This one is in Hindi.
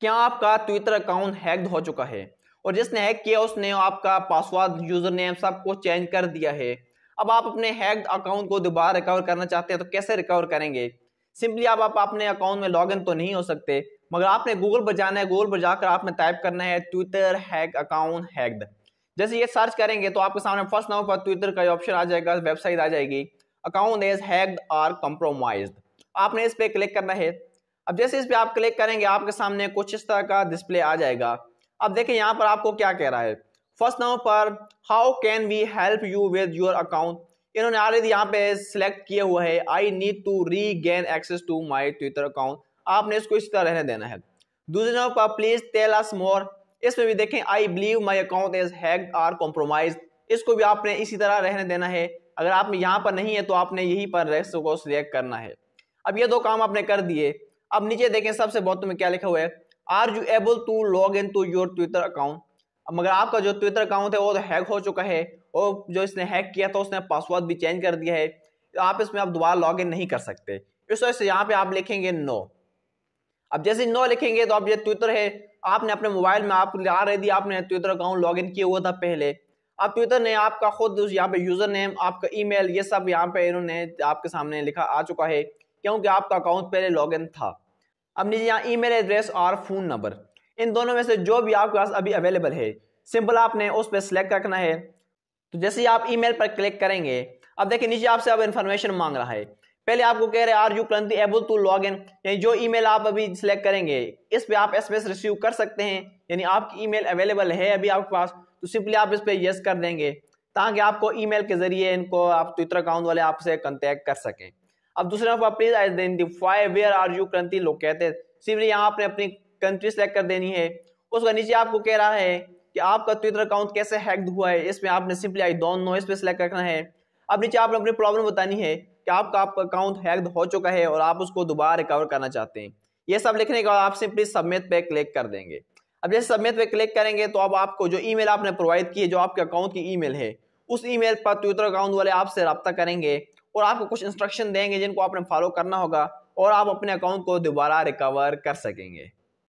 क्या आपका ट्विटर अकाउंट हैक हो चुका है और जिसने हैक किया उसने आपका पासवर्ड यूजर नेम सब को चेंज कर दिया है अब आप अपने हैक्ड अकाउंट को दोबारा रिकवर करना चाहते हैं तो कैसे रिकवर करेंगे सिंपली आप, आप अपने अकाउंट में लॉगिन तो नहीं हो सकते मगर आपने गूगल पर जाना है गूगल पर जाकर आपने टाइप करना है ट्विटर हैक अकाउंट हैक्ड जैसे ये सर्च करेंगे तो आपके सामने फर्स्ट नाम पर ट्विटर का ऑप्शन आ जाएगा वेबसाइट आ जाएगी account is hacked or compromised आपने इस पर क्लिक करना है अब जैसे इस पर आप क्लिक करेंगे आपके सामने कुछ इस तरह का डिस्प्ले आ जाएगा अब देखें यहाँ पर आपको क्या कह रहा है फर्स्ट नाउ पर how can we help you with your account इन्होंने ऑलरेडी यहाँ पे सिलेक्ट किया हुआ है I need to regain access to my Twitter account आपने इसको इस तरह रहने देना है दूसरे नाउ पर प्लीज टेल अस मोर इसमें भी देखें I believe my account is hacked or compromise इसको भी आपने इसी तरह रहने देना है अगर आप यहाँ पर नहीं है तो आपने यही पर रेस्ट को सिलेक्ट करना है अब ये दो काम आपने कर दिए अब नीचे देखें सबसे बहुत तुम्हें क्या लिखा हुआ है are you able to log in to your Twitter account मगर आपका जो ट्विटर अकाउंट है वो तो हैक हो चुका है और जो इसने हैक किया था उसने पासवर्ड भी चेंज कर दिया है तो आप इसमें आप दोबारा लॉग इन नहीं कर सकते इस वजह से यहाँ पे आप लिखेंगे नो अब जैसे नो लिखेंगे तो आप ये ट्विटर है आपने अपने मोबाइल में आप आ रही थी आपने ट्विटर अकाउंट लॉग इन किया हुआ था पहले अब ट्विटर ने आपका खुद यहाँ पे यूजर नेम आपका ईमेल ये सब यहाँ पे इन्होंने आपके सामने लिखा आ चुका है क्योंकि आपका अकाउंट पहले इन था अब नीचे यहाँ ईमेल एड्रेस और फ़ोन नंबर इन दोनों में से जो भी आपके पास अभी अवेलेबल है सिंपल आपने उस पर सिलेक्ट रखना है तो जैसे ही आप ईमेल पर क्लिक करेंगे अब देखिए नीचे आपसे अब इन्फॉर्मेशन मांग रहा है पहले आपको कह रहे are you currently able to log in यानी जो ईमेल आप अभी सिलेक्ट करेंगे इस पर आप एस रिसीव कर सकते हैं यानी आपकी ईमेल अवेलेबल है अभी आपके पास तो सिंपली आप इस पर यस कर देंगे ताकि आपको ईमेल के ज़रिए इनको आप ट्विटर अकाउंट वाले आपसे कंटेक्ट कर सकें अब दूसरे number please identify where are you country located सिर्फ यहाँ आपने अपनी कंट्री सेलेक्ट कर देनी है उसका नीचे आपको कह रहा है कि आपका ट्विटर अकाउंट कैसे हैक्ड हुआ है इसमें आपने सिंपली आई डोंट नो इस पर सिलेक्ट करना है अब नीचे आपने अपनी प्रॉब्लम बतानी है कि आपका आपका अकाउंट हैक्ड हो चुका है और आप उसको दोबारा रिकवर करना चाहते हैं ये सब लिखने के बाद आप सिंपली सबमिट पे क्लिक कर देंगे अब जैसे सबमिट पे क्लिक करेंगे तो अब आपको जो ई आपने प्रोवाइड की है जो आपके अकाउंट की ई है उस ई पर ट्विटर अकाउंट वाले आपसे रब्ता करेंगे और आपको कुछ इंस्ट्रक्शन देंगे जिनको आपने फॉलो करना होगा और आप अपने अकाउंट को दोबारा रिकवर कर सकेंगे